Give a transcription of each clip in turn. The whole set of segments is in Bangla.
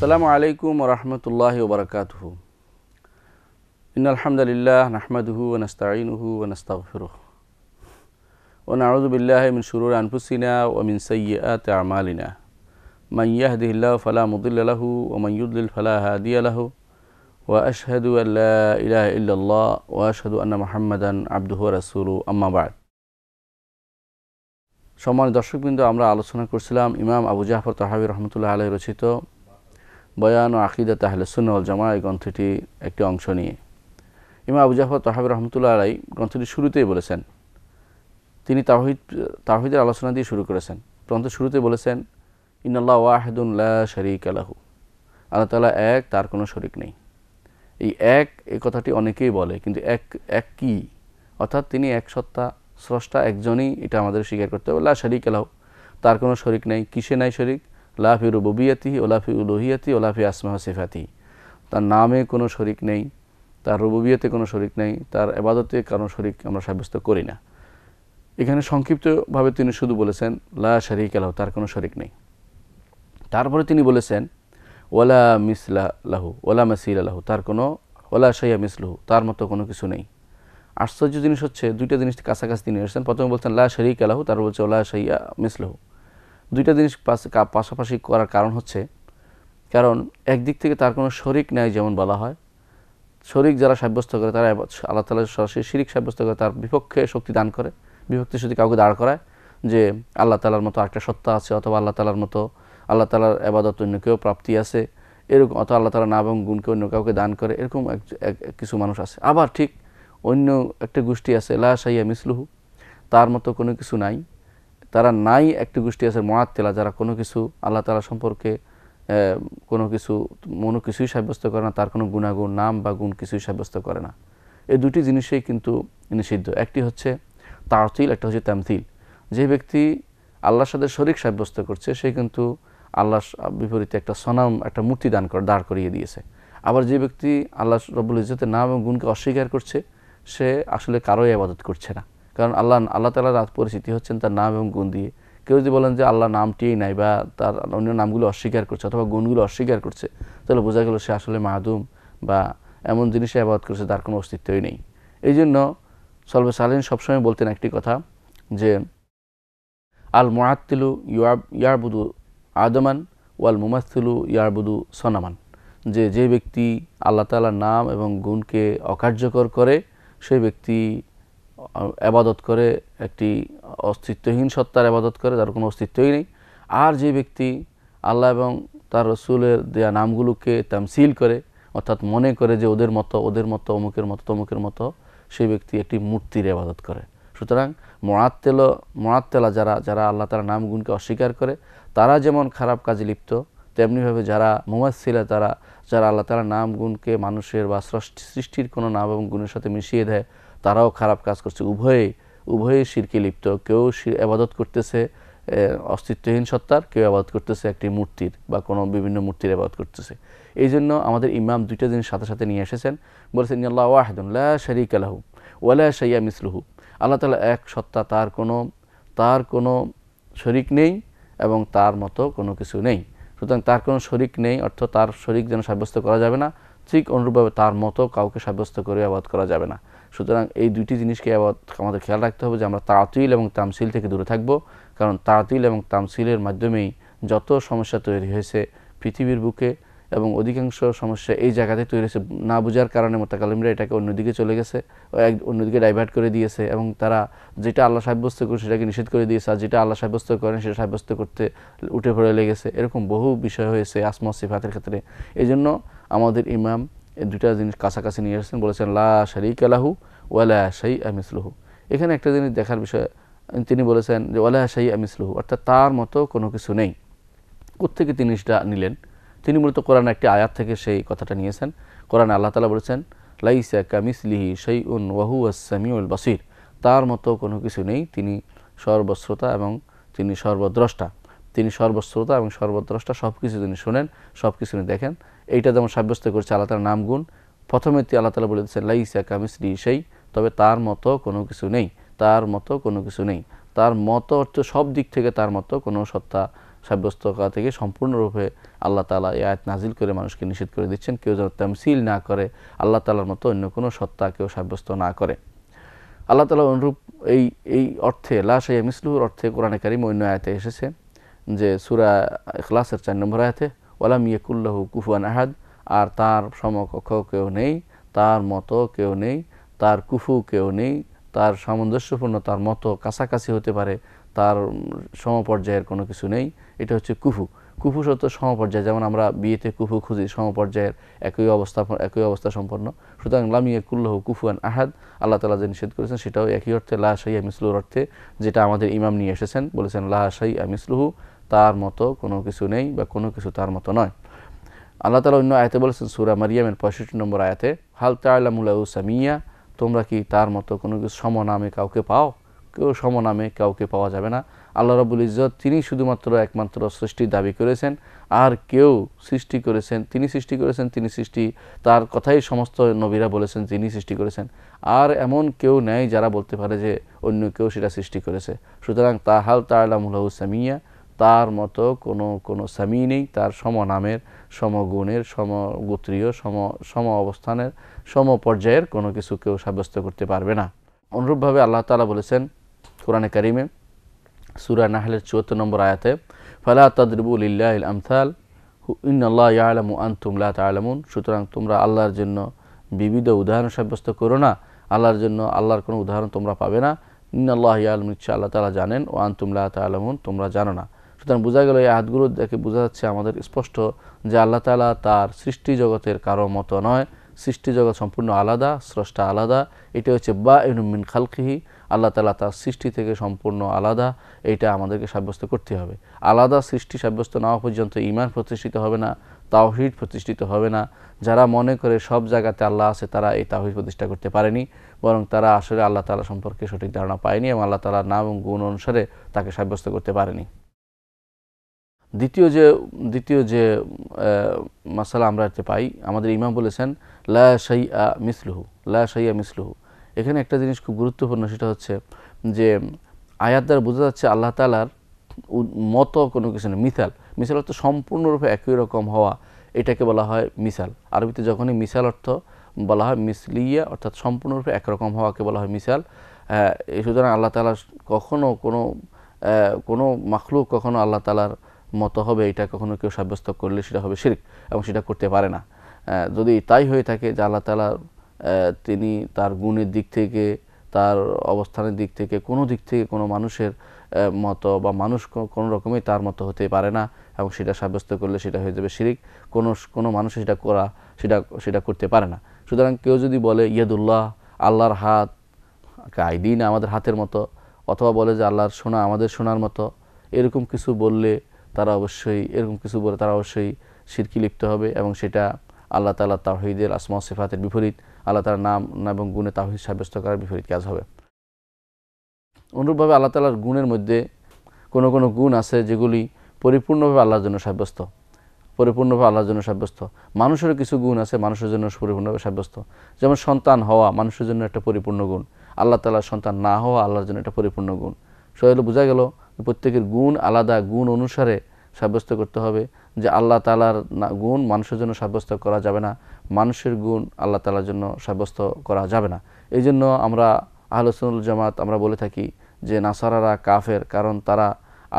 السلام عليكم ورحمة الله وبركاته إن الحمد لله نحمده ونستعينه ونستغفره ونعوذ بالله من شرور أنفسنا ومن سيئات أعمالنا من يهده الله فلا مضل له ومن يضلل فلا هادي له وأشهد أن لا إله إلا الله وأشهد أن محمدا عبده ورسوله أما بعد সম্মানিত দর্শকবৃন্দ আমরা আলোচনা করছিলাম ইমাম আবু জাহফর তাহাবি রহমতুল্লাহ আলাই রচিত বয়ান ও আকিদা তাহলে সুনল জামা এই গ্রন্থটি একটি অংশ নিয়ে ইমা আবু জাফর তাহাব রহমতুল্লাহ আলাই গ্রন্থটি শুরুতেই বলেছেন তিনি তাহিদ তাহিদের আলোচনা দিয়ে শুরু করেছেন গ্রন্থ শুরুতে বলেছেন ইনাল্লাহ ওয়াহেদুল্লাহ শরিক আলাহু আল্লাহ তালা এক তার কোনো শরিক নেই এই এক এ কথাটি অনেকেই বলে কিন্তু এক এক কি অর্থাৎ তিনি এক সত্তা স্রষ্টা একজনই এটা আমাদের স্বীকার করতে হবে লা শরিক আলাহু তার কোনো শরিক নেই কিসে নাই শরিক লাফি রুবিয়াতি ওলাফি উলোহিয়াতি ওলাফি আসমা সেফাতি তার নামে কোনো শরিক নেই তার রুবিয়াতে কোনো শরিক নেই তার এবাদতে কারণ শরিক আমরা সাব্যস্ত করি না এখানে সংক্ষিপ্তভাবে তিনি শুধু বলেছেন লা শরিক আলাহ তার কোনো শরিক নেই তারপরে তিনি বলেছেন ওলা মিসলা লাহু ওলা মাসিল আলাহু তার কোনো ওলা সাইয়া মিসলুহু তার মতো কোনো কিছু নেই আশ্চর্য জিনিস হচ্ছে দুইটা জিনিস কাছাকাছি তিনি এসেছেন প্রথমে বলছেন লা শরিক আলাহু তারপর বলছে ওলা সাইয়া মিসলুহু দুইটা জিনিস পাশাপাশি করার কারণ হচ্ছে কারণ একদিক থেকে তার কোনো শরিক নেয় যেমন বলা হয় শরিক যারা সাব্যস্ত করে তারা আল্লাহ তালা সরাসরি শিরিক সাব্যস্ত করে তার বিপক্ষে শক্তি দান করে বিভক্তি শুধু কাউকে দাঁড় করায় যে আল্লাহ তালার মতো একটা সত্তা আছে অথবা আল্লাহ তালার মতো আল্লাহ তালার আবাদত অন্য কেউ প্রাপ্তি আছে এরকম অথবা আল্লাহ তালা না এবং গুণকে অন্য কাউকে দান করে এরকম এক কিছু মানুষ আছে আবার ঠিক অন্য একটা গোষ্ঠী আছে লা সাইয়া মিসলুহু তার মতো কোনো কিছু নাই তারা নাই একটি গোষ্ঠী আছে মহাত্তেলা যারা কোনো কিছু আল্লাহ তালা সম্পর্কে কোনো কিছু মনো কিছুই সাব্যস্ত করে না তার কোনো গুণাগুণ নাম বা গুণ কিছুই সাব্যস্ত করে না এই দুটি জিনিসেই কিন্তু নিষিদ্ধ একটি হচ্ছে তারতিল একটা হচ্ছে তামথিল যে ব্যক্তি আল্লাহর সাথে শরিক সাব্যস্ত করছে সে কিন্তু আল্লাহ বিপরীতে একটা সনাম একটা মূর্তি দান করে দাঁড় করিয়ে দিয়েছে আবার যে ব্যক্তি আল্লাহ রবুল ইজতের নাম এবং গুণকে অস্বীকার করছে সে আসলে কারোই আবাদত করছে না কারণ আল্লাহ আল্লাহ তালার পরিচিতি হচ্ছেন তার নাম এবং গুণ দিয়ে কেউ যদি বলেন যে আল্লাহ নামটিই নাই বা তার অন্য নামগুলো অস্বীকার করছে অথবা গুণগুলো অস্বীকার করছে তাহলে বোঝা গেল সে আসলে মাহুম বা এমন জিনিসে আবাদ করছে তার কোনো অস্তিত্বই নেই এই জন্য সলবে সালিন সবসময় বলতেন একটি কথা যে আল মোয়াত্তিলু ইয়াব ইয়ারবুদু আদমান ওয়াল মুমাস্তিলু ইয়ারবুদু সনামান যে যে ব্যক্তি আল্লাহ তালার নাম এবং গুণকে অকার্যকর করে সেই ব্যক্তি আবাদত করে একটি অস্তিত্বহীন সত্তার আবাদত করে তার কোনো অস্তিত্বই নেই আর যে ব্যক্তি আল্লাহ এবং তার রসুলের দেয়া নামগুলোকে তামসিল করে অর্থাৎ মনে করে যে ওদের মতো ওদের মতো অমুকের মতো তমুকের মতো সেই ব্যক্তি একটি মূর্তির আবাদত করে সুতরাং মরাত্তেল মরাত্তেলা যারা যারা আল্লাহ নাম গুণকে অস্বীকার করে তারা যেমন খারাপ কাজে লিপ্ত তেমনিভাবে যারা মুমাসিলা তারা যারা আল্লাহ তালা নাম গুণকে মানুষের বা সৃষ্টির কোনো নাম এবং গুণের সাথে মিশিয়ে দেয় তারাও খারাপ কাজ করছে উভয়ে উভয়ে শিরকে লিপ্ত কেউ আবাদত করতেছে অস্তিত্বহীন সত্তার কেউ আবাদ করতেছে একটি মূর্তির বা কোনো বিভিন্ন মূর্তির আবাদ করতেছে এই জন্য আমাদের ইমাম দুইটা জিনিস সাথে সাথে নিয়ে এসেছেন বলেছেন আল্লাহ ওয়াহদুল্লাহ শরিক আলাহু ওয়ালা সাইয়া মিসলুহু আল্লাহ তালা এক সত্তা তার কোনো তার কোনো শরিক নেই এবং তার মতো কোনো কিছু নেই সুতরাং তার কোনো শরিক নেই অর্থাৎ তার শরিক যেন সাব্যস্ত করা যাবে না ঠিক অনুরূপভাবে তার মতো কাউকে সাব্যস্ত করে আবাদ করা যাবে না সুতরাং এই দুইটি জিনিসকে আমাদের খেয়াল রাখতে হবে যে আমরা তাঁতিল এবং তামসিল থেকে দূরে থাকব কারণ তাঁতিল এবং তামসিলের মাধ্যমেই যত সমস্যা তৈরি হয়েছে পৃথিবীর বুকে এবং অধিকাংশ সমস্যা এই জায়গাতে তৈরি হয়েছে না বোঝার কারণে মোতাকালিমরা এটাকে অন্যদিকে চলে গেছে অন্যদিকে ডাইভার্ট করে দিয়েছে এবং তারা যেটা আল্লাহ সাব্যস্ত করে সেটাকে নিষেধ করে দিয়েছে আর যেটা আল্লাহ সাব্যস্ত করেন সেটা সাব্যস্ত করতে উঠে পড়ে লেগেছে এরকম বহু বিষয় হয়েছে আসমা সিফাতের ক্ষেত্রে এই জন্য আমাদের ইমাম এই দুটা জিনিস কাছাকাছি নিয়ে এসেছেন বলেছেন লা শারিক আলাহু ওয়ালা শাই আমিসলুহু এখানে একটা জিনিস দেখার বিষয় তিনি বলেছেন যে ওয়ালা শাই আমিসলুহু অর্থাৎ তার মতো কোনো কিছু নেই কোথেকে তিনি সেটা নিলেন তিনি মূলত কোরআন একটি আয়াত থেকে সেই কথাটা নিয়েছেন কোরআন আল্লাহ তালা বলেছেন লাইসা কামিসলিহি সেই উন ওয়াহু আসামিউল বাসির তার মতো কোনো কিছু নেই তিনি সর্বশ্রোতা এবং তিনি সর্বদ্রষ্টা তিনি সর্বশ্রোতা এবং সর্বদ্রষ্টা সব কিছু তিনি শোনেন সব কিছু তিনি দেখেন এইটা যেমন সাব্যস্ত করছে আল্লাহ তালার নামগুণ প্রথমে তুই আল্লাহ তালা বলে দিচ্ছেন লাইসা শ্রী সেই তবে তার মতো কোনো কিছু নেই তার মতো কোনো কিছু নেই তার মতো অর্থ সব দিক থেকে তার মতো কোনো সত্তা সাব্যস্ত করা থেকে সম্পূর্ণরূপে আল্লাহ তালা এই আয়াত নাজিল করে মানুষকে নিষেধ করে দিচ্ছেন কেউ যেন তামসিল না করে আল্লাহ তালার মতো অন্য কোনো সত্তা কেউ সাব্যস্ত না করে আল্লাহ তালা অনুরূপ এই এই অর্থে লাশাইয়া মিসলুর অর্থে কোরআনে কারিম অন্য আয়াতে এসেছে যে সুরা এখলাসের চার নম্বর আয়াতে ওলাম ইয়েকুল্লাহ কুফুয়ান আহাদ আর তার সমকক্ষ কেউ নেই তার মতো কেউ নেই তার কুফু কেউ নেই তার সামঞ্জস্যপূর্ণ তার মতো কাছাকাছি হতে পারে তার সমপর্যায়ের কোনো কিছু নেই এটা হচ্ছে কুফু কুফু সত্য সমপর্যায় যেমন আমরা বিয়েতে কুফু খুঁজি সমপর্যায়ের একই অবস্থা একই অবস্থা সম্পন্ন সুতরাং লামিয়া কুল্লাহ কুফুয়ান আহাদ আল্লাহ তালা যে নিষেধ করেছেন সেটাও একই অর্থে লাহ সাইয়া মিসলুর অর্থে যেটা আমাদের ইমাম নিয়ে এসেছেন বলেছেন লাহ সাইয়া মিসলুহু তার মতো কোনো কিছু নেই বা কোনো কিছু তার মতো নয় আল্লাহ তালা অন্য আয়াতে বলেছেন সুরা মারিয়ামের পঁয়ষট্টি নম্বর আয়াতে হাল তাল্লামুল্লাউ সামিয়া তোমরা কি তার মতো কোনো কিছু সমনামে কাউকে পাও কেউ সমনামে কাউকে পাওয়া যাবে না আল্লাহ রবুল ইজত তিনি শুধুমাত্র একমাত্র সৃষ্টি দাবি করেছেন আর কেউ সৃষ্টি করেছেন তিনি সৃষ্টি করেছেন তিনি সৃষ্টি তার কথাই সমস্ত নবীরা বলেছেন তিনি সৃষ্টি করেছেন আর এমন কেউ নেই যারা বলতে পারে যে অন্য কেউ সেটা সৃষ্টি করেছে সুতরাং তাহাল তাল্লামুল্লাউ সামিয়া তার মতো কোনো কোনো সামি নেই তার সম নামের সমগুণের সমগোত্রীয় সম সম অবস্থানের সম পর্যায়ের কোনো কিছু কেউ সাব্যস্ত করতে পারবে না অনুরূপভাবে আল্লাহ তালা বলেছেন কোরআনে কারিমে সুরা নাহলের চুয়াত্তর নম্বর আয়াতে ফালা তাদরিবুল ইল্লাহ আমথাল ইন আল্লাহ ইয়ালামু তুমলা তালামুন সুতরাং তোমরা আল্লাহর জন্য বিবিধ উদাহরণ সাব্যস্ত করো না আল্লাহর জন্য আল্লাহর কোনো উদাহরণ তোমরা পাবে না ইন আল্লাহ ইয়ালম ইচ্ছা আল্লাহ তালা জানেন ও তুমলা তালামুন তোমরা জানো না সুতরাং বোঝা গেল এই আয়াতগুলো দেখে বোঝা যাচ্ছে আমাদের স্পষ্ট যে আল্লাহ তালা তার সৃষ্টি জগতের কারো মতো নয় সৃষ্টি জগৎ সম্পূর্ণ আলাদা স্রষ্টা আলাদা এটা হচ্ছে বা ইনুমিন খালকিহি আল্লাহ তালা তার সৃষ্টি থেকে সম্পূর্ণ আলাদা এটা আমাদেরকে সাব্যস্ত করতে হবে আলাদা সৃষ্টি সাব্যস্ত না হওয়া পর্যন্ত ইমান প্রতিষ্ঠিত হবে না তাওহিদ প্রতিষ্ঠিত হবে না যারা মনে করে সব জায়গাতে আল্লাহ আছে তারা এই তাহিদ প্রতিষ্ঠা করতে পারেনি বরং তারা আসলে আল্লাহ তালা সম্পর্কে সঠিক ধারণা পায়নি এবং আল্লাহ তালার নাম এবং গুণ অনুসারে তাকে সাব্যস্ত করতে পারেনি দ্বিতীয় যে দ্বিতীয় যে মশালা আমরা এতে পাই আমাদের ইমাম বলেছেন লা সাই আ মিসলুহু লা সাই আ মিসলুহু এখানে একটা জিনিস খুব গুরুত্বপূর্ণ সেটা হচ্ছে যে আয়াত দ্বারা বোঝা যাচ্ছে আল্লাহ তালার মতো কোনো কিছু না মিসাল মিসাল অর্থ সম্পূর্ণরূপে একই রকম হওয়া এটাকে বলা হয় মিসাল আরবিতে যখনই মিসাল অর্থ বলা হয় মিসলিয়া অর্থাৎ সম্পূর্ণরূপে একরকম হওয়াকে বলা হয় মিসাল সুতরাং আল্লাহ তালার কখনও কোনো কোনো মাখলুক কখনও আল্লাহ তালার মতো হবে এটা কখনো কেউ সাব্যস্ত করলে সেটা হবে শিরিক এবং সেটা করতে পারে না যদি তাই হয়ে থাকে যে আল্লাহ তালা তিনি তার গুণের দিক থেকে তার অবস্থানের দিক থেকে কোনো দিক থেকে কোনো মানুষের মতো বা মানুষ কোনো রকমই তার মতো হতে পারে না এবং সেটা সাব্যস্ত করলে সেটা হয়ে যাবে শিরিক কোনো কোনো মানুষ সেটা করা সেটা সেটা করতে পারে না সুতরাং কেউ যদি বলে ইয়াদুল্লাহ আল্লাহর হাত কায়দিন আমাদের হাতের মতো অথবা বলে যে আল্লাহর সোনা আমাদের সোনার মতো এরকম কিছু বললে তারা অবশ্যই এরকম কিছু বলে তারা অবশ্যই সিরকি লিপ্ত হবে এবং সেটা আল্লাহ তালা তাহিদের আসমা সেফাতের বিপরীত আল্লাহ তালার নাম এবং গুণে তাহিদ সাব্যস্ত করার বিপরীত কাজ হবে অনুরূপভাবে আল্লাহ তালার গুণের মধ্যে কোনো কোনো গুণ আছে যেগুলি পরিপূর্ণভাবে আল্লাহর জন্য সাব্যস্ত পরিপূর্ণভাবে আল্লাহর জন্য সাব্যস্ত মানুষেরও কিছু গুণ আছে মানুষের জন্য পরিপূর্ণভাবে সাব্যস্ত যেমন সন্তান হওয়া মানুষের জন্য একটা পরিপূর্ণ গুণ আল্লাহ তালার সন্তান না হওয়া আল্লাহর জন্য একটা পরিপূর্ণ গুণ সহ বোঝা গেল প্রত্যেকের গুণ আলাদা গুণ অনুসারে সাব্যস্ত করতে হবে যে আল্লাহ তালার গুণ মানুষের জন্য সাব্যস্ত করা যাবে না মানুষের গুণ আল্লাহ তালার জন্য সাব্যস্ত করা যাবে না এই জন্য আমরা আহলসুল জামাত আমরা বলে থাকি যে নাসারারা কাফের কারণ তারা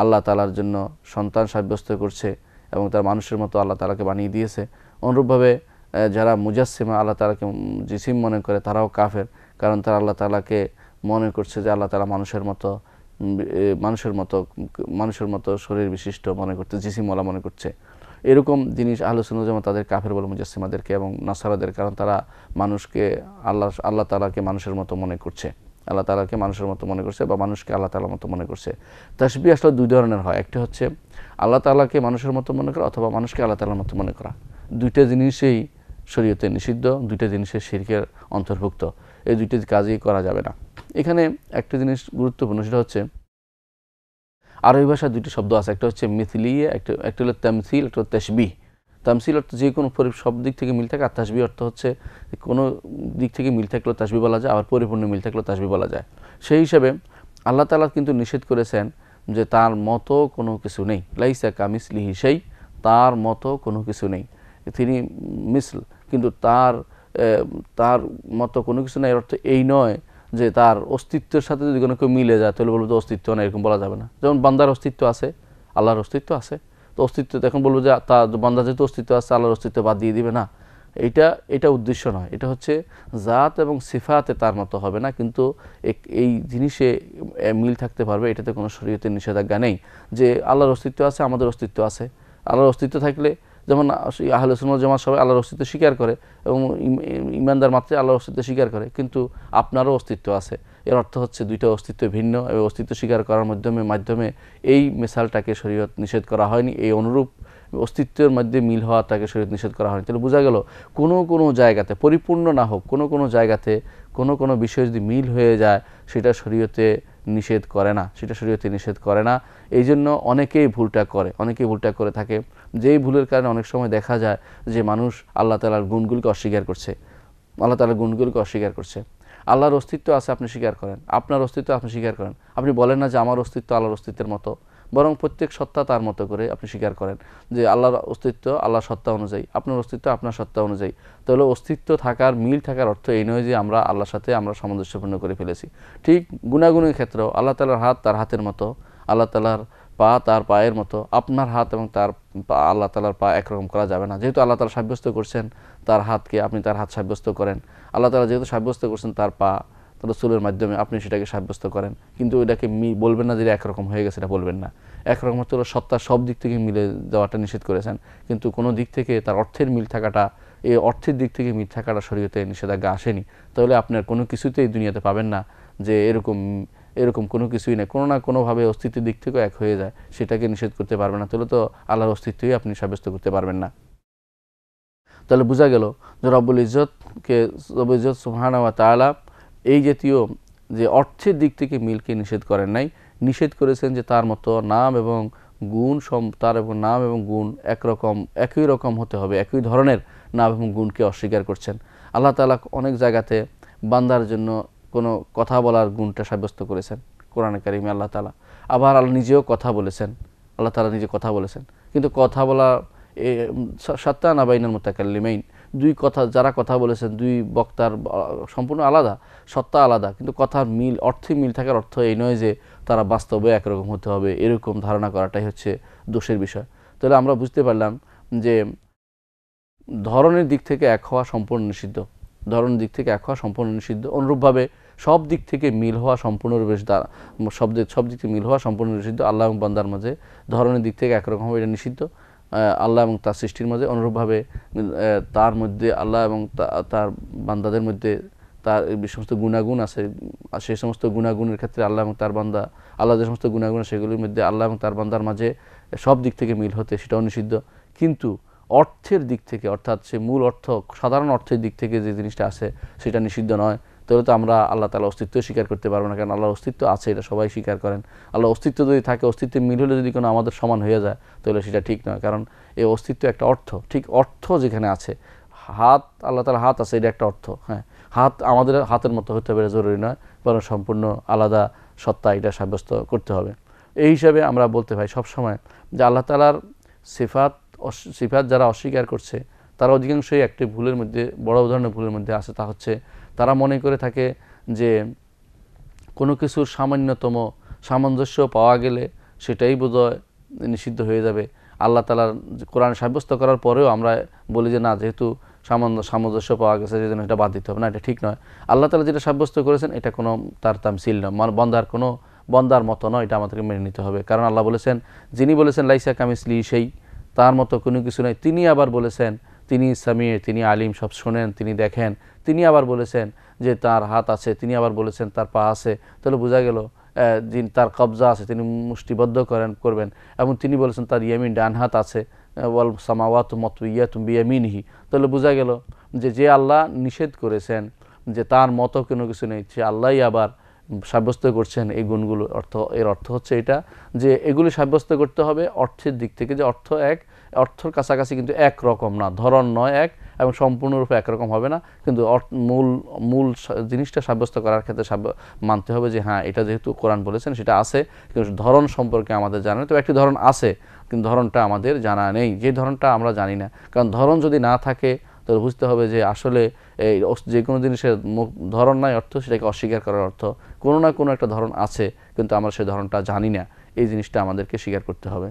আল্লাহ তালার জন্য সন্তান সাব্যস্ত করছে এবং তারা মানুষের মতো আল্লাহ তালাকে বানিয়ে দিয়েছে অনুরূপভাবে যারা মুজাসিমা আল্লাহ তালাকে জিসিম মনে করে তারাও কাফের কারণ তারা আল্লাহ তালাকে মনে করছে যে আল্লাহ তালা মানুষের মতো মানুষের মতো মানুষের মতো শরীর বিশিষ্ট মনে করতে জিসিমলা মনে করছে এরকম জিনিস আলোচনা যেমন তাদের কাফের বলে মুজাসিমাদেরকে এবং নাসারাদের কারণ তারা মানুষকে আল্লাহ আল্লাহ তালাকে মানুষের মতো মনে করছে আল্লাহ তালাকে মানুষের মতো মনে করছে বা মানুষকে আল্লাহ তালার মতো মনে করছে তাসবি আসলে দুই ধরনের হয় একটা হচ্ছে আল্লাহ তালাকে মানুষের মতো মনে করা অথবা মানুষকে আল্লাহ তালার মতো মনে করা দুইটা জিনিসেই শরীয়তে নিষিদ্ধ দুইটা জিনিসের শিরকের অন্তর্ভুক্ত এই দুইটি কাজই করা যাবে না এখানে একটা জিনিস গুরুত্বপূর্ণ সেটা হচ্ছে আরবি ভাষার দুটি শব্দ আছে একটা হচ্ছে মিথিলিয়ে একটা একটা হলো তামসিল একটা হলো তেসবি তামসিল অর্থ যে কোনো সব দিক থেকে মিল থাকে আর তাসবি অর্থ হচ্ছে কোনো দিক থেকে মিল থাকলেও তাসবি বলা যায় আবার পরিপূর্ণ মিল থাকলেও তাসবি বলা যায় সেই হিসাবে আল্লাহ তালা কিন্তু নিষেধ করেছেন যে তার মতো কোনো কিছু নেই লাইসা কামিস লিহি সেই তার মতো কোনো কিছু নেই তিনি মিসল কিন্তু তার তার মতো কোনো কিছু না এর অর্থ এই নয় যে তার অস্তিত্বের সাথে যদি কোনো কেউ মিলে যায় তাহলে বলবো যে অস্তিত্ব না এরকম বলা যাবে না যেমন বান্দার অস্তিত্ব আছে আল্লাহর অস্তিত্ব আছে তো অস্তিত্ব এখন বলবো যে তার বান্দা যেহেতু অস্তিত্ব আছে আল্লাহর অস্তিত্ব বাদ দিয়ে দিবে না এটা এটা উদ্দেশ্য নয় এটা হচ্ছে জাত এবং সিফাতে তার মতো হবে না কিন্তু এই জিনিসে মিল থাকতে পারবে এটাতে কোনো শরীয়তের নিষেধাজ্ঞা নেই যে আল্লাহর অস্তিত্ব আছে আমাদের অস্তিত্ব আছে আল্লাহর অস্তিত্ব থাকলে যেমন আহলে সুন্নত জামাত সবাই আল্লাহর অস্তিত্ব স্বীকার করে এবং ইমানদার মাত্রে আল্লাহর অস্তিত্ব স্বীকার করে কিন্তু আপনারও অস্তিত্ব আছে এর অর্থ হচ্ছে দুইটা অস্তিত্ব ভিন্ন এবং অস্তিত্ব স্বীকার করার মাধ্যমে মাধ্যমে এই মিসালটাকে শরীয়ত নিষেধ করা হয়নি এই অনুরূপ অস্তিত্বের মধ্যে মিল হওয়াটাকে শরীয়ত নিষেধ করা হয়নি তাহলে বোঝা গেল কোনো কোনো জায়গাতে পরিপূর্ণ না হোক কোনো কোনো জায়গাতে কোনো কোনো বিষয় যদি মিল হয়ে যায় সেটা শরীয়তে নিষেধ করে না সেটা শরীয়তে নিষেধ করে না এই জন্য অনেকেই ভুলটা করে অনেকেই ভুলটা করে থাকে যেই ভুলের কারণে অনেক সময় দেখা যায় যে মানুষ আল্লাহ তালার গুণগুলিকে অস্বীকার করছে আল্লাহ তালার গুণগুলিকে অস্বীকার করছে আল্লাহর অস্তিত্ব আছে আপনি স্বীকার করেন আপনার অস্তিত্ব আপনি স্বীকার করেন আপনি বলেন না যে আমার অস্তিত্ব আল্লাহর অস্তিত্বের মতো বরং প্রত্যেক সত্তা তার মতো করে আপনি স্বীকার করেন যে আল্লাহর অস্তিত্ব আল্লাহ সত্তা অনুযায়ী আপনার অস্তিত্ব আপনার সত্তা অনুযায়ী তাহলে অস্তিত্ব থাকার মিল থাকার অর্থ এই নয় যে আমরা আল্লাহর সাথে আমরা সামঞ্জস্যপূর্ণ করে ফেলেছি ঠিক গুণাগুণের ক্ষেত্রেও আল্লাহ তালার হাত তার হাতের মতো আল্লাহ তালার পা তার পায়ের মতো আপনার হাত এবং তার আল্লাহ তালার পা একরকম করা যাবে না যেহেতু আল্লাহ তালা সাব্যস্ত করছেন তার হাতকে আপনি তার হাত সাব্যস্ত করেন আল্লাহ তালা যেহেতু সাব্যস্ত করছেন তার পা রসুলের মাধ্যমে আপনি সেটাকে সাব্যস্ত করেন কিন্তু এটাকে বলবেন না যে একরকম হয়ে গেছে এটা বলবেন না একরকম হচ্ছে হলো সত্তা সব দিক থেকে মিলে যাওয়াটা নিষেধ করেছেন কিন্তু কোনো দিক থেকে তার অর্থের মিল থাকাটা এই অর্থের দিক থেকে মিল থাকাটা শরীয়তে নিষেধাজ্ঞা আসেনি তাহলে আপনার কোনো কিছুতেই দুনিয়াতে পাবেন না যে এরকম এরকম কোনো কিছুই নেই কোনো না কোনোভাবে অস্তিত্বের দিক থেকেও এক হয়ে যায় সেটাকে নিষেধ করতে পারবেন না তাহলে তো আল্লাহর অস্তিত্বই আপনি সাব্যস্ত করতে পারবেন না তাহলে বোঝা গেল যে রব্বুল ইজ্জতকে রব্বুল ইজত সুহানা তালা এই জাতীয় যে অর্থের দিক থেকে মিলকে নিষেধ করেন নাই নিষেধ করেছেন যে তার মতো নাম এবং গুণ সম তার এবং নাম এবং গুণ একরকম একই রকম হতে হবে একই ধরনের নাম এবং গুণকে অস্বীকার করছেন আল্লাহ তালা অনেক জায়গাতে বান্দার জন্য কোনো কথা বলার গুণটা সাব্যস্ত করেছেন কোরআন কারিমে আল্লাহ তালা আবার আল্লাহ নিজেও কথা বলেছেন আল্লাহ তালা নিজে কথা বলেছেন কিন্তু কথা বলা সাত্তা নাবাইনের মোতাকাল্লিমাইন দুই কথা যারা কথা বলেছেন দুই বক্তার সম্পূর্ণ আলাদা সত্তা আলাদা কিন্তু কথার মিল অর্থে মিল থাকার অর্থ এই নয় যে তারা বাস্তবে একরকম হতে হবে এরকম ধারণা করাটাই হচ্ছে দোষের বিষয় তাহলে আমরা বুঝতে পারলাম যে ধরনের দিক থেকে এক হওয়া সম্পূর্ণ নিষিদ্ধ ধরনের দিক থেকে এক হওয়া সম্পূর্ণ নিষিদ্ধ অনুরূপভাবে সব দিক থেকে মিল হওয়া সম্পূর্ণরূপে সব দিক সব দিক থেকে মিল হওয়া সম্পূর্ণ নিষিদ্ধ আল্লাহ বন্দার বান্দার মাঝে ধরনের দিক থেকে একরকম হবে এটা নিষিদ্ধ আল্লাহ এবং তার সৃষ্টির মাঝে অনুরূপভাবে তার মধ্যে আল্লাহ এবং তার বান্দাদের মধ্যে তার সমস্ত গুণাগুণ আছে সেই সমস্ত গুণাগুণের ক্ষেত্রে আল্লাহ এবং তার বান্দা আল্লাহ যে সমস্ত গুণাগুণ সেগুলির মধ্যে আল্লাহ এবং তার বান্দার মাঝে সব দিক থেকে মিল হতে সেটাও নিষিদ্ধ কিন্তু অর্থের দিক থেকে অর্থাৎ সে মূল অর্থ সাধারণ অর্থের দিক থেকে যে জিনিসটা আছে সেটা নিষিদ্ধ নয় তাহলে তো আমরা আল্লাহ তালা অস্তিত্ব স্বীকার করতে পারবো না কারণ আল্লাহর অস্তিত্ব আছে এটা সবাই স্বীকার করেন আল্লাহ অস্তিত্ব যদি থাকে অস্তিত্ব মিল হলে যদি কোনো আমাদের সমান হয়ে যায় তাহলে সেটা ঠিক নয় কারণ এই অস্তিত্ব একটা অর্থ ঠিক অর্থ যেখানে আছে হাত আল্লাহ তালা হাত আছে এটা একটা অর্থ হ্যাঁ হাত আমাদের হাতের মতো হতে হবে জরুরি নয় বরং সম্পূর্ণ আলাদা সত্তা এটা সাব্যস্ত করতে হবে এই হিসাবে আমরা বলতে পারি সবসময় যে আল্লাহ তালার সিফাত সিফাত যারা অস্বীকার করছে তারা অধিকাংশই একটি ভুলের মধ্যে বড় ধরনের ভুলের মধ্যে আছে তা হচ্ছে তারা মনে করে থাকে যে কোনো কিছুর সামান্যতম সামঞ্জস্য পাওয়া গেলে সেটাই বোধহয় নিষিদ্ধ হয়ে যাবে আল্লাহ তালার কোরআন সাব্যস্ত করার পরেও আমরা বলি যে না যেহেতু সামান্য সামঞ্জস্য পাওয়া গেছে যে এটা বাদ দিতে হবে না এটা ঠিক নয় আল্লাহ তালা যেটা সাব্যস্ত করেছেন এটা কোনো তার তামসিল নয় মানে বন্দার কোনো বন্দার মতো নয় এটা আমাদেরকে মেনে নিতে হবে কারণ আল্লাহ বলেছেন যিনি বলেছেন লাইসা কামিসলি সেই তার মতো কোনো কিছু নয় তিনি আবার বলেছেন তিনি সামিয়ে তিনি আলিম সব শোনেন তিনি দেখেন তিনি আবার বলেছেন যে তার হাত আছে তিনি আবার বলেছেন তার পা আছে তাহলে বোঝা গেল যিনি তার কবজা আছে তিনি মুষ্টিবদ্ধ করেন করবেন এবং তিনি বলেছেন তার ইয়ামিন ডান হাত আছে ওয়াল সামাওয়াত মত ইয়াতুম বিয়ামিনহি তাহলে বোঝা গেল যে যে আল্লাহ নিষেধ করেছেন যে তার মতো কোনো কিছু নেই সে আল্লাহই আবার সাব্যস্ত করছেন এই গুণগুলো অর্থ এর অর্থ হচ্ছে এটা যে এগুলি সাব্যস্ত করতে হবে অর্থের দিক থেকে যে অর্থ এক অর্থর কাছাকাছি কিন্তু এক রকম না ধরন নয় এক এবং সম্পূর্ণরূপে একরকম হবে না কিন্তু মূল মূল জিনিসটা সাব্যস্ত করার ক্ষেত্রে মানতে হবে যে হ্যাঁ এটা যেহেতু কোরআন বলেছেন সেটা আছে কিন্তু ধরন সম্পর্কে আমাদের জানা তো একটি ধরন আছে কিন্তু ধরনটা আমাদের জানা নেই যে ধরনটা আমরা জানি না কারণ ধরন যদি না থাকে তো বুঝতে হবে যে আসলে এই যে কোনো জিনিসের ধরন নাই অর্থ সেটাকে অস্বীকার করার অর্থ কোনো না কোনো একটা ধরন আছে কিন্তু আমরা সেই ধরনটা জানি না এই জিনিসটা আমাদেরকে স্বীকার করতে হবে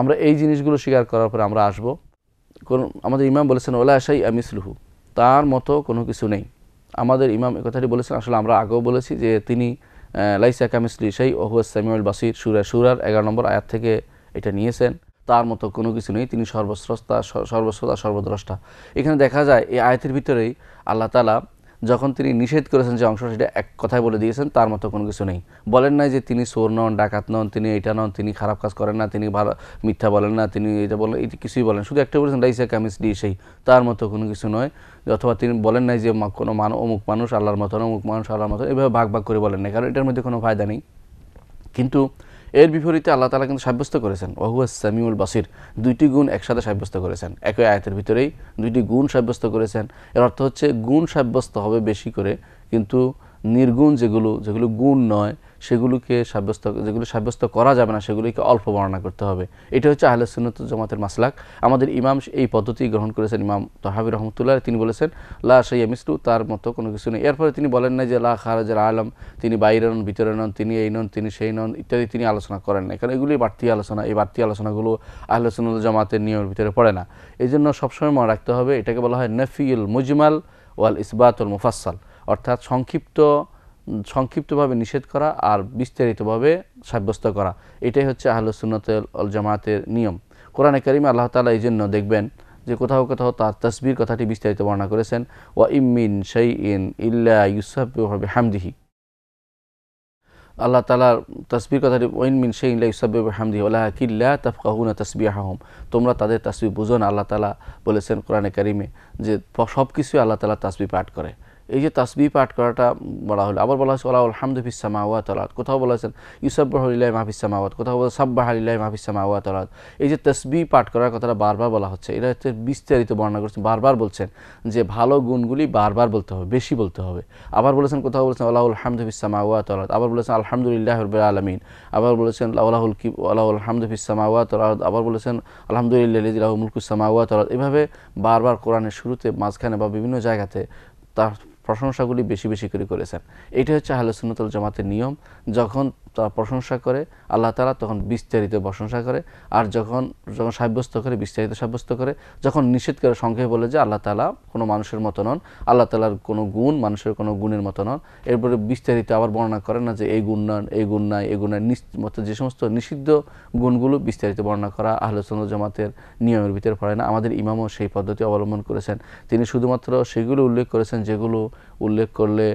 আমরা এই জিনিসগুলো স্বীকার করার পরে আমরা আসবো কোন আমাদের ইমাম বলেছেন ওলা আশাই আমিসলুহু তার মতো কোনো কিছু নেই আমাদের ইমাম এ কথাটি বলেছেন আসলে আমরা আগেও বলেছি যে তিনি লাইসা কামিসলি সেই ওহুয়া সামিউল বাসির সুরা সুরার এগারো নম্বর আয়াত থেকে এটা নিয়েছেন তার মতো কোনো কিছু নেই তিনি সর্বশ্রস্তা সর্বস্রতা সর্বদ্রষ্টা এখানে দেখা যায় এই আয়াতের ভিতরেই আল্লাহ তালা যখন তিনি নিষেধ করেছেন যে অংশ সেটা এক কথায় বলে দিয়েছেন তার মতো কোনো কিছু নেই বলেন নাই যে তিনি সোর নন ডাকাত নন তিনি এটা নন তিনি খারাপ কাজ করেন না তিনি ভালো মিথ্যা বলেন না তিনি এটা বলেন এটি কিছুই বলেন শুধু একটা বলেছেন রাইসা কামিস ডি সেই তার মতো কোনো কিছু নয় অথবা তিনি বলেন নাই যে কোনো মানুষ অমুক মানুষ আল্লাহর মতন অমুক মানুষ আল্লাহর মতন এভাবে ভাগ ভাগ করে বলেন না কারণ এটার মধ্যে কোনো ফায়দা নেই কিন্তু এর বিপরীতে আল্লাহ তালা কিন্তু সাব্যস্ত করেছেন ওহুয়া সামিউল বাসির দুইটি গুণ একসাথে সাব্যস্ত করেছেন একই আয়তের ভিতরেই দুইটি গুণ সাব্যস্ত করেছেন এর অর্থ হচ্ছে গুণ সাব্যস্ত হবে বেশি করে কিন্তু নির্গুণ যেগুলো যেগুলো গুণ নয় সেগুলোকে সাব্যস্ত যেগুলো সাব্যস্ত করা যাবে না সেগুলিকে অল্প বর্ণনা করতে হবে এটা হচ্ছে আহলে সুন্নত জামাতের মাসলাক আমাদের ইমাম এই পদ্ধতি গ্রহণ করেছেন ইমাম তহাবি রহমতুল্লাহ তিনি বলেছেন লা সাইয়া মিসলু তার মতো কোনো কিছু নেই এরপরে তিনি বলেন না যে লা খারাজের আলম তিনি বাইরে নন ভিতরে নন তিনি এই নন তিনি সেই নন ইত্যাদি তিনি আলোচনা করেন না কারণ এগুলি বাড়তি আলোচনা এই বাড়তি আলোচনাগুলো আহলে সুন্নত জামাতের নিয়মের ভিতরে পড়ে না এই জন্য সবসময় মনে রাখতে হবে এটাকে বলা হয় নফিউল মুজমাল ওয়াল ইসবাতুল মুফাসাল অর্থাৎ সংক্ষিপ্ত সংক্ষিপ্তভাবে নিষেধ করা আর বিস্তারিতভাবে সাব্যস্ত করা এটাই হচ্ছে আহলসুন্নতল অল জামাতের নিয়ম কোরআনে করিম আল্লাহ তালা এই জন্য দেখবেন যে কোথাও কোথাও তার তসবির কথাটি বিস্তারিত বর্ণনা করেছেন ওয়া ইমিন শৈ ইন ইল্লা ইউসাফবে হামদিহি আল্লাহ তালার তসবির কথাটি ওয়াইন মিন সেই ইল্লা ইউসাফবে হামদি ওলা কিল্লা তফকাহুনা তসবি আহম তোমরা তাদের তসবির বুঝো না আল্লাহ তালা বলেছেন কোরআনে করিমে যে সব কিছুই আল্লাহ তালা তসবি পাঠ করে এই যে তাসবি পাঠ করাটা বলা হলো আবার বলা হয়েছে আল্লাহ আলহামদুফিসামাওয়াত আলাদ কোথাও বলেছেন ইউসাব্বাহলিল্লাহ মাহফিসামাওয়াত কোথাও বলে সাব্বাহালিল্লাহ মাহফিসামাওয়াত আলাদ এই যে তসবি পাঠ করার কথাটা বারবার বলা হচ্ছে এটা হচ্ছে বিস্তারিত বর্ণনা করছেন বারবার বলছেন যে ভালো গুণগুলি বারবার বলতে হবে বেশি বলতে হবে আবার বলেছেন কোথাও বলেছেন আল্লাহ আলহামদুফিসামাওয়াত আলাদ আবার বলেছেন আলহামদুলিল্লাহ রবিল আলমিন আবার বলেছেন আলাহুল কি আল্লাহ আলহামদুফিসামাওয়াত আলাদ আবার বলেছেন আলহামদুলিল্লাহ মুলকুসামাওয়াত আলাদ এভাবে বারবার কোরআনের শুরুতে মাঝখানে বা বিভিন্ন জায়গাতে তার প্রশংসাগুলি বেশি বেশি করে করেছেন এটা হচ্ছে সুনতল জামাতের নিয়ম যখন তারা প্রশংসা করে আল্লাহ তালা তখন বিস্তারিত প্রশংসা করে আর যখন যখন সাব্যস্ত করে বিস্তারিত সাব্যস্ত করে যখন নিষেধ করে সংক্ষেপে বলে যে আল্লাহ তালা কোনো মানুষের মতো নন আল্লাহ তালার কোনো গুণ মানুষের কোনো গুণের মতো নন এরপরে বিস্তারিত আবার বর্ণনা করে না যে এই গুণ নন এই গুণ নাই এই গুণ মতো যে সমস্ত নিষিদ্ধ গুণগুলো বিস্তারিত বর্ণনা করা আহলসন্দ জামাতের নিয়মের ভিতরে পড়ে না আমাদের ইমামও সেই পদ্ধতি অবলম্বন করেছেন তিনি শুধুমাত্র সেগুলো উল্লেখ করেছেন যেগুলো উল্লেখ করলে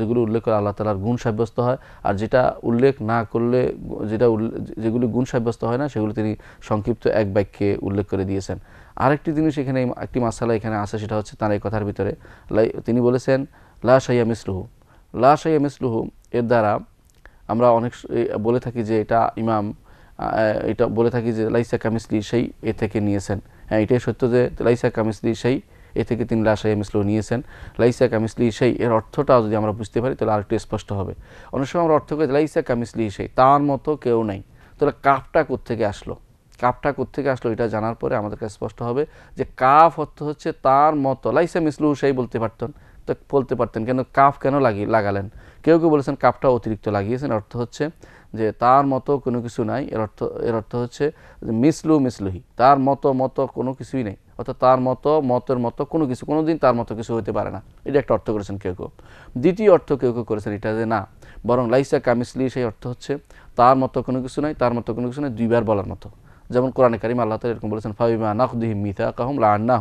যেগুলো উল্লেখ করে আল্লাহ তালার গুণ সাব্যস্ত হয় আর যেটা উল্লেখ না করলে যেটা যেগুলি গুণ সাব্যস্ত হয় না সেগুলো তিনি সংক্ষিপ্ত এক বাক্যে উল্লেখ করে দিয়েছেন আরেকটি জিনিস এখানে একটি মাসালা এখানে আসে সেটা হচ্ছে তার এই কথার ভিতরে তিনি বলেছেন লা সাইয়া মিসলুহু লা সাইয়া মিসলুহু এর দ্বারা আমরা অনেক বলে থাকি যে এটা ইমাম এটা বলে থাকি যে লাইসা কামিসলি সেই এ থেকে নিয়েছেন হ্যাঁ এটাই সত্য যে লাইসা কামিসলি সেই এ থেকে তিনি লাশাই মিসলু নিয়েছেন লাইসা কামিসলি সেই এর অর্থটাও যদি আমরা বুঝতে পারি তাহলে আরেকটু স্পষ্ট হবে অনেক সময় আমরা অর্থ করি লাইসা কামিসলি সেই তার মতো কেউ নাই তাহলে কাপটা কোথেকে আসলো কাপটা কোথেকে আসলো এটা জানার পরে আমাদের কাছে স্পষ্ট হবে যে কাফ অর্থ হচ্ছে তার মতো লাইসা মিসলু সেই বলতে পারতেন তো বলতে পারতেন কেন কাফ কেন লাগি লাগালেন কেউ কেউ বলেছেন কাপটা অতিরিক্ত লাগিয়েছেন অর্থ হচ্ছে যে তার মতো কোনো কিছু নাই এর অর্থ এর অর্থ হচ্ছে মিসলু মিসলুহি তার মতো মতো কোনো কিছুই নেই অর্থাৎ তার মতো মতের মতো কোনো কিছু কোনো দিন তার মতো কিছু হতে পারে না এটা একটা অর্থ করেছেন কেউ কেউ দ্বিতীয় অর্থ কেউ কেউ করেছেন এটা যে না বরং লাইসা কামিসলি সেই অর্থ হচ্ছে তার মতো কোনো কিছু নাই তার মতো কোনো কিছু নাই দুইবার বলার মতো যেমন কোরআন কারিম আল্লাহ তালা এরকম বলেছেন ফাবিমা নাকুদিহিম মিথা কাহম লা আন্না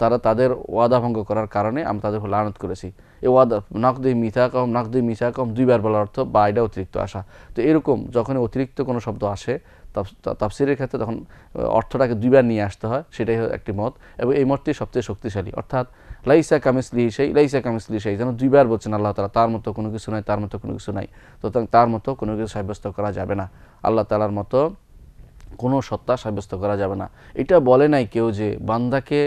তারা তাদের ওয়াদা ভঙ্গ করার কারণে আমি তাদের লানত করেছি এ ওয়াদা নকদি মিথা কম নকদি কম দুইবার বলার অর্থ বা এটা অতিরিক্ত আসা তো এরকম যখন অতিরিক্ত কোনো শব্দ আসে তাপসিরের ক্ষেত্রে তখন অর্থটাকে দুইবার নিয়ে আসতে হয় সেটাই একটি মত এবং এই মতটি সবচেয়ে শক্তিশালী অর্থাৎ লাইসা কামিসলি সেই লাইসা কামিসলি সেই যেন দুইবার বলছেন আল্লাহ তালা তার মতো কোনো কিছু নাই তার মতো কোনো কিছু নাই তো তার মতো কোনো কিছু সাব্যস্ত করা যাবে না আল্লাহ তালার মতো কোনো সত্তা সাব্যস্ত করা যাবে না এটা বলে নাই কেউ যে বান্দাকে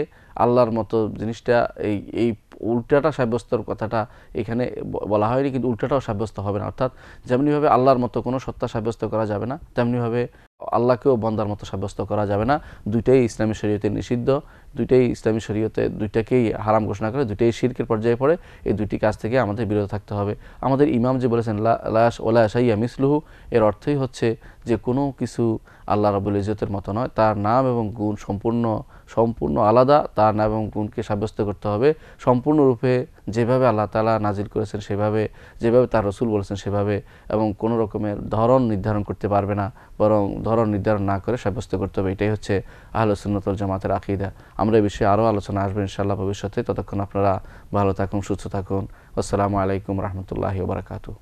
আল্লাহর মতো জিনিসটা এই এই উল্টাটা সাব্যস্তর কথাটা এখানে বলা হয়নি কিন্তু উল্টাটাও সাব্যস্ত হবে না অর্থাৎ যেমনিভাবে আল্লাহর মতো কোনো সত্তা সাব্যস্ত করা যাবে না তেমনিভাবে আল্লাহকেও বন্দার মতো সাব্যস্ত করা যাবে না দুইটাই ইসলামী শরীয়তে নিষিদ্ধ দুইটাই ইসলামী শরীয়তে দুইটাকেই হারাম ঘোষণা করে দুইটাই শির্কের পর্যায়ে পড়ে এই দুইটি কাজ থেকে আমাদের বিরত থাকতে হবে আমাদের ইমাম যে বলেছেন লাশ ওলা আশাইয়া মিসলুহু এর অর্থই হচ্ছে যে কোনো কিছু আল্লাহ রাবুল ইজতের মতো নয় তার নাম এবং গুণ সম্পূর্ণ সম্পূর্ণ আলাদা তার নাম এবং গুণকে সাব্যস্ত করতে হবে সম্পূর্ণরূপে যেভাবে আল্লাহ তালা নাজির করেছেন সেভাবে যেভাবে তার রসুল বলেছেন সেভাবে এবং কোনো রকমের ধরন নির্ধারণ করতে পারবে না বরং ধরন নির্ধারণ না করে সাব্যস্ত করতে হবে এটাই হচ্ছে আহলসুন্নতল জামাতের আকিদা আমরা এই বিষয়ে আরও আলোচনা আসবে ইনশাআল্লাহ ভবিষ্যতে ততক্ষণ আপনারা ভালো থাকুন সুস্থ থাকুন আসসালামু আলাইকুম রহমতুল্লাহ বারকাতু